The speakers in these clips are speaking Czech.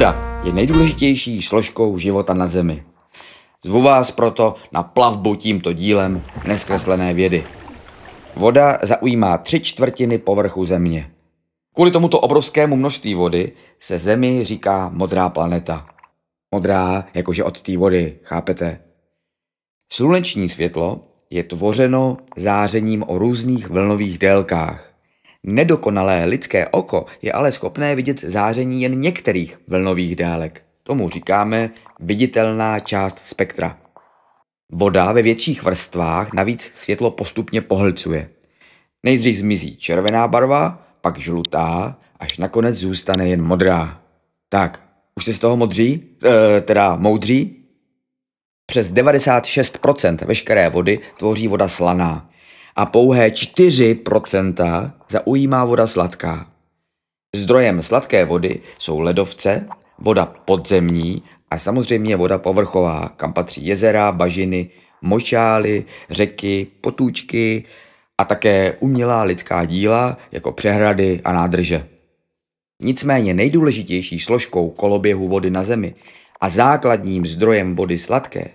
Voda je nejdůležitější složkou života na Zemi. Zvu vás proto na plavbu tímto dílem neskreslené vědy. Voda zaujímá tři čtvrtiny povrchu Země. Kvůli tomuto obrovskému množství vody se Zemi říká modrá planeta. Modrá, jakože od té vody, chápete? Sluneční světlo je tvořeno zářením o různých vlnových délkách. Nedokonalé lidské oko je ale schopné vidět záření jen některých vlnových délek. Tomu říkáme viditelná část spektra. Voda ve větších vrstvách navíc světlo postupně pohlcuje. Nejdřív zmizí červená barva, pak žlutá, až nakonec zůstane jen modrá. Tak, už se z toho modří? E, teda moudří? Přes 96% veškeré vody tvoří voda slaná a pouhé 4% zaujímá voda sladká. Zdrojem sladké vody jsou ledovce, voda podzemní a samozřejmě voda povrchová, kam patří jezera, bažiny, močály, řeky, potůčky a také umělá lidská díla jako přehrady a nádrže. Nicméně nejdůležitější složkou koloběhu vody na Zemi a základním zdrojem vody sladké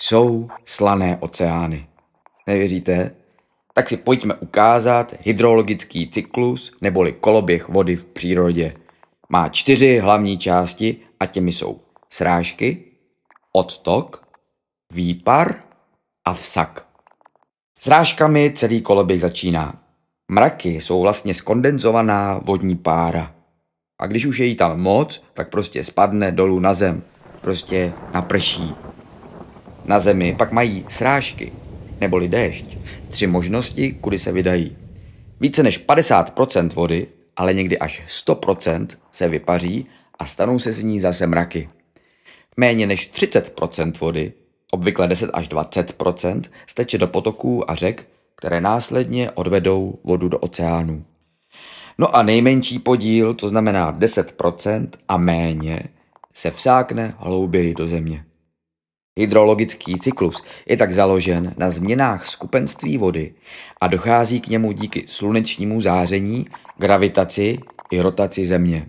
jsou slané oceány. Nevěříte? tak si pojďme ukázat hydrologický cyklus neboli koloběh vody v přírodě. Má čtyři hlavní části a těmi jsou srážky, odtok, výpar a vsak. Srážkami celý koloběh začíná. Mraky jsou vlastně skondenzovaná vodní pára. A když už je jí tam moc, tak prostě spadne dolů na zem. Prostě naprší. Na zemi pak mají srážky, neboli déšť, tři možnosti, kudy se vydají. Více než 50% vody, ale někdy až 100% se vypaří a stanou se z ní zase mraky. Méně než 30% vody, obvykle 10 až 20%, steče do potoků a řek, které následně odvedou vodu do oceánu. No a nejmenší podíl, to znamená 10% a méně, se vsákne hlouběji do země. Hydrologický cyklus je tak založen na změnách skupenství vody a dochází k němu díky slunečnímu záření, gravitaci i rotaci Země.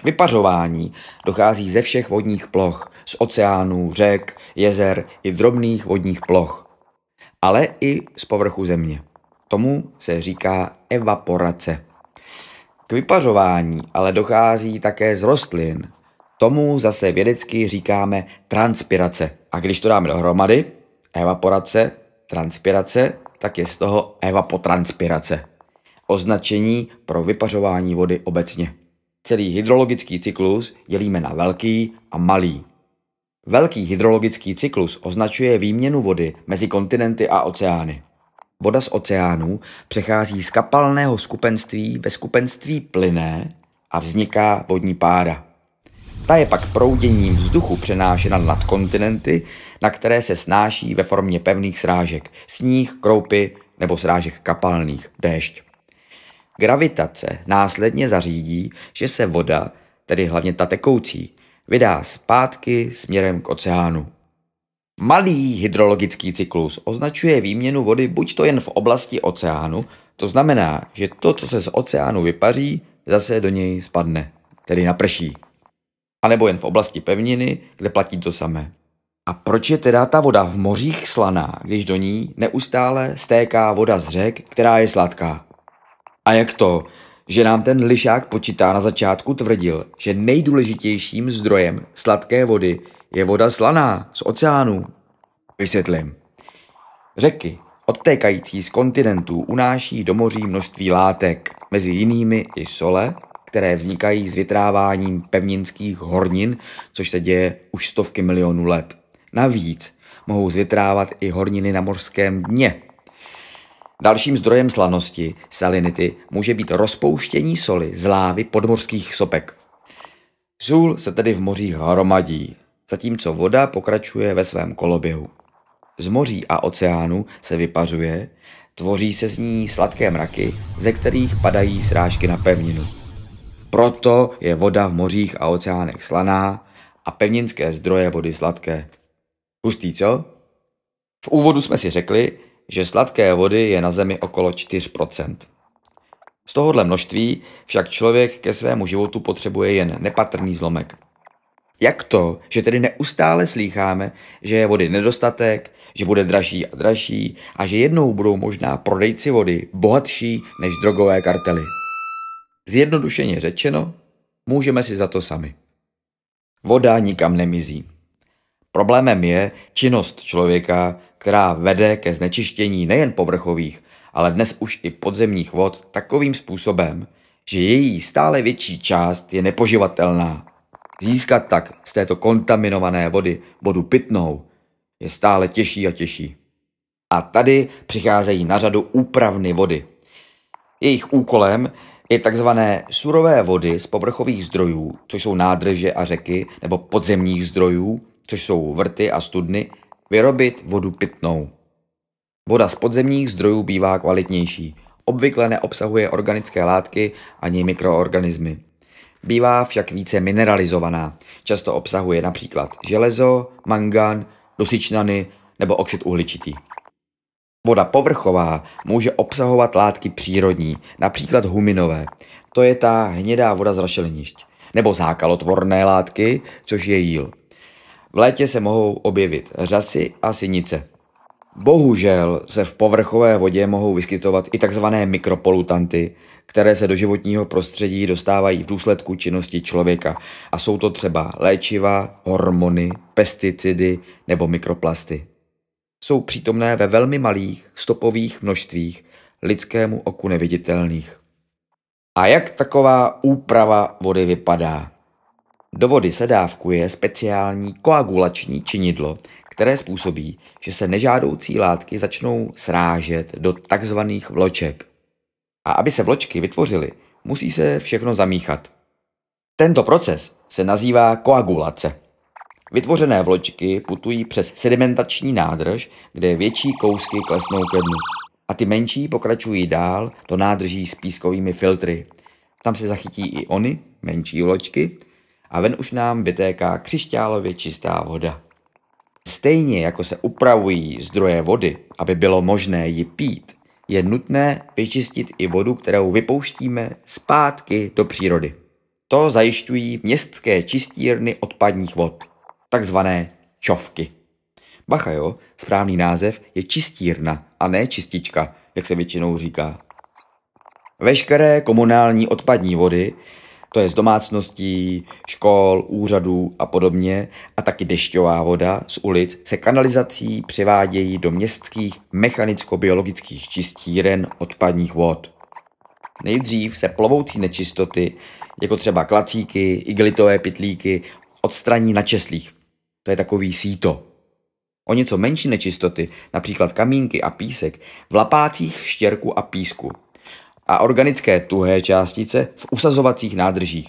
K vypařování dochází ze všech vodních ploch, z oceánů, řek, jezer i drobných vodních ploch, ale i z povrchu Země. Tomu se říká evaporace. K vypařování ale dochází také z rostlin. Tomu zase vědecky říkáme transpirace. A když to dáme dohromady, evaporace, transpirace, tak je z toho evapotranspirace. Označení pro vypařování vody obecně. Celý hydrologický cyklus dělíme na velký a malý. Velký hydrologický cyklus označuje výměnu vody mezi kontinenty a oceány. Voda z oceánů přechází z kapalného skupenství ve skupenství plyné a vzniká vodní pára. Ta je pak prouděním vzduchu přenášena nad kontinenty, na které se snáší ve formě pevných srážek, sníh, kroupy nebo srážek kapalných, déšť. Gravitace následně zařídí, že se voda, tedy hlavně ta tekoucí, vydá zpátky směrem k oceánu. Malý hydrologický cyklus označuje výměnu vody buď to jen v oblasti oceánu, to znamená, že to, co se z oceánu vypaří, zase do něj spadne, tedy naprší anebo jen v oblasti pevniny, kde platí to samé. A proč je teda ta voda v mořích slaná, když do ní neustále stéká voda z řek, která je sladká? A jak to, že nám ten lišák počítá na začátku tvrdil, že nejdůležitějším zdrojem sladké vody je voda slaná z oceánů? Vysvětlím. Řeky, odtékající z kontinentů, unáší do moří množství látek, mezi jinými i sole, které vznikají s vytráváním pevninských hornin, což se děje už stovky milionů let. Navíc mohou zvytrávat i horniny na mořském dně. Dalším zdrojem slanosti salinity může být rozpouštění soli z lávy podmořských sopek. Sůl se tedy v mořích hromadí, zatímco voda pokračuje ve svém koloběhu. Z moří a oceánu se vypařuje, tvoří se z ní sladké mraky, ze kterých padají srážky na pevninu. Proto je voda v mořích a oceánech slaná a pevninské zdroje vody sladké. Hustý, co? V úvodu jsme si řekli, že sladké vody je na Zemi okolo 4%. Z tohohle množství však člověk ke svému životu potřebuje jen nepatrný zlomek. Jak to, že tedy neustále slýcháme, že je vody nedostatek, že bude dražší a dražší a že jednou budou možná prodejci vody bohatší než drogové kartely? Zjednodušeně řečeno, můžeme si za to sami. Voda nikam nemizí. Problémem je činnost člověka, která vede ke znečištění nejen povrchových, ale dnes už i podzemních vod takovým způsobem, že její stále větší část je nepoživatelná. Získat tak z této kontaminované vody vodu pitnou je stále těžší a těžší. A tady přicházejí na řadu úpravny vody. Jejich úkolem i takzvané surové vody z povrchových zdrojů, což jsou nádrže a řeky, nebo podzemních zdrojů, což jsou vrty a studny, vyrobit vodu pitnou. Voda z podzemních zdrojů bývá kvalitnější, obvykle neobsahuje organické látky ani mikroorganismy. Bývá však více mineralizovaná, často obsahuje například železo, mangan, dusičnany nebo oxid uhličitý. Voda povrchová může obsahovat látky přírodní, například huminové. To je ta hnědá voda z rašelinišť. Nebo zákalotvorné látky, což je jíl. V létě se mohou objevit řasy a sinice. Bohužel se v povrchové vodě mohou vyskytovat i tzv. mikropolutanty, které se do životního prostředí dostávají v důsledku činnosti člověka. A jsou to třeba léčiva, hormony, pesticidy nebo mikroplasty jsou přítomné ve velmi malých stopových množstvích lidskému oku neviditelných. A jak taková úprava vody vypadá? Do vody se dávkuje speciální koagulační činidlo, které způsobí, že se nežádoucí látky začnou srážet do takzvaných vloček. A aby se vločky vytvořily, musí se všechno zamíchat. Tento proces se nazývá koagulace. Vytvořené vločky putují přes sedimentační nádrž, kde větší kousky klesnou ke dnu. A ty menší pokračují dál do nádrží s pískovými filtry. Tam se zachytí i ony, menší vločky, a ven už nám vytéká křišťálově čistá voda. Stejně jako se upravují zdroje vody, aby bylo možné ji pít, je nutné vyčistit i vodu, kterou vypouštíme zpátky do přírody. To zajišťují městské čistírny odpadních vod takzvané čovky. Bacha jo, správný název je čistírna a ne čistička, jak se většinou říká. Veškeré komunální odpadní vody, to je z domácností, škol, úřadů a podobně, a taky dešťová voda z ulic se kanalizací převádějí do městských mechanicko-biologických čistíren odpadních vod. Nejdřív se plovoucí nečistoty, jako třeba klacíky, iglitové pitlíky, odstraní na česlých to je takový síto. O něco menší nečistoty, například kamínky a písek, v lapácích štěrku a písku. A organické tuhé částice v usazovacích nádržích.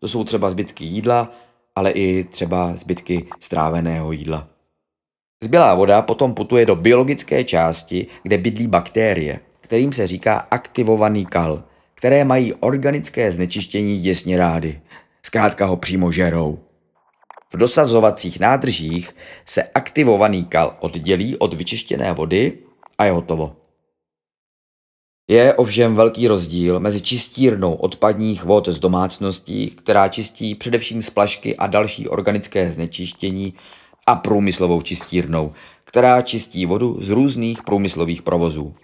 To jsou třeba zbytky jídla, ale i třeba zbytky stráveného jídla. Zbylá voda potom putuje do biologické části, kde bydlí bakterie, kterým se říká aktivovaný kal, které mají organické znečištění děsně rády. Zkrátka ho přímo žerou. V dosazovacích nádržích se aktivovaný kal oddělí od vyčištěné vody a je hotovo. Je ovšem velký rozdíl mezi čistírnou odpadních vod z domácností, která čistí především splašky a další organické znečištění, a průmyslovou čistírnou, která čistí vodu z různých průmyslových provozů.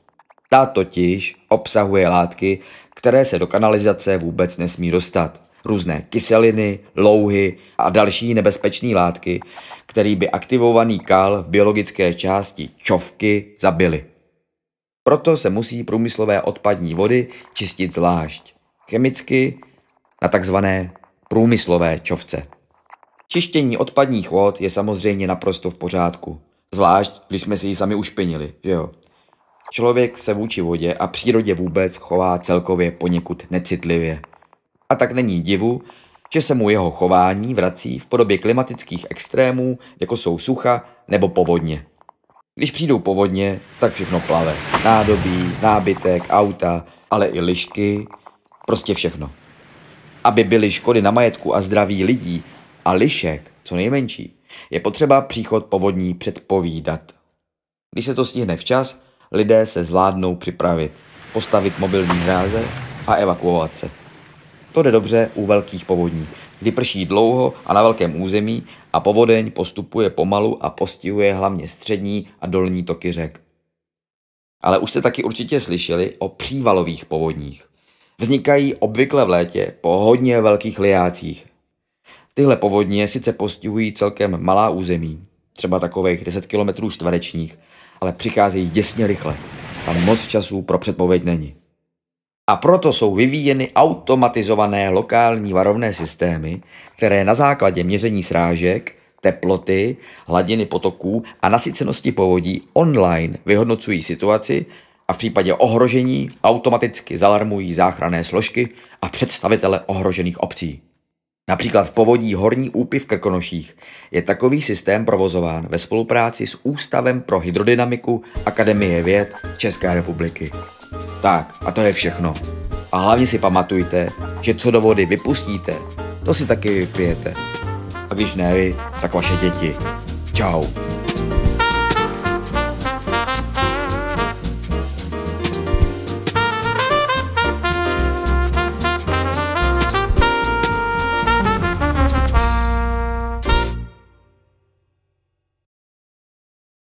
Ta totiž obsahuje látky, které se do kanalizace vůbec nesmí dostat různé kyseliny, louhy a další nebezpečné látky, které by aktivovaný kal v biologické části čovky zabily. Proto se musí průmyslové odpadní vody čistit zvlášť chemicky na takzvané průmyslové čovce. Čištění odpadních vod je samozřejmě naprosto v pořádku, zvlášť když jsme si ji sami ušpinili, že jo? Člověk se vůči vodě a přírodě vůbec chová celkově poněkud necitlivě. A tak není divu, že se mu jeho chování vrací v podobě klimatických extrémů, jako jsou sucha nebo povodně. Když přijdou povodně, tak všechno plave. Nádobí, nábytek, auta, ale i lišky, prostě všechno. Aby byly škody na majetku a zdraví lidí a lišek co nejmenší, je potřeba příchod povodní předpovídat. Když se to stihne včas, lidé se zvládnou připravit, postavit mobilní hráze a evakuovat se. To jde dobře u velkých povodní, kdy prší dlouho a na velkém území a povodeň postupuje pomalu a postihuje hlavně střední a dolní toky řek. Ale už jste taky určitě slyšeli o přívalových povodních. Vznikají obvykle v létě po hodně velkých liácích. Tyhle povodně sice postihují celkem malá území, třeba takových 10 km čtverečních, ale přicházejí děsně rychle a moc času pro předpověď není a proto jsou vyvíjeny automatizované lokální varovné systémy, které na základě měření srážek, teploty, hladiny potoků a nasycenosti povodí online vyhodnocují situaci a v případě ohrožení automaticky zalarmují záchranné složky a představitele ohrožených obcí. Například v povodí Horní úpy v Krkonoších je takový systém provozován ve spolupráci s Ústavem pro hydrodynamiku Akademie věd České republiky. Tak a to je všechno. A hlavně si pamatujte, že co do vody vypustíte, to si taky vypijete. A když ne vy, tak vaše děti. Ciao.